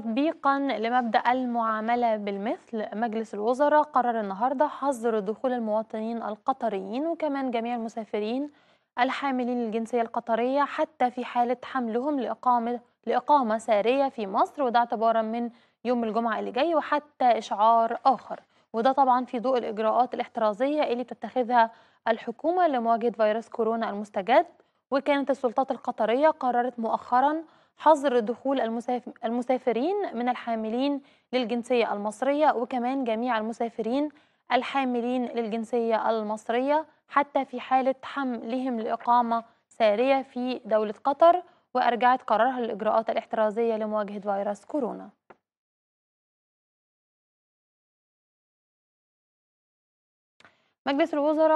تطبيقا لمبدا المعامله بالمثل مجلس الوزراء قرر النهارده حظر دخول المواطنين القطريين وكمان جميع المسافرين الحاملين الجنسيه القطريه حتى في حاله حملهم لاقامه لاقامه ساريه في مصر وده اعتبارا من يوم الجمعه اللي جاي وحتى اشعار اخر وده طبعا في ضوء الاجراءات الاحترازيه اللي بتتخذها الحكومه لمواجهه فيروس كورونا المستجد وكانت السلطات القطريه قررت مؤخرا حظر دخول المسافرين من الحاملين للجنسية المصرية وكمان جميع المسافرين الحاملين للجنسية المصرية حتى في حالة حملهم لإقامة سارية في دولة قطر وأرجعت قرارها للإجراءات الاحترازية لمواجهة فيروس كورونا مجلس الوزراء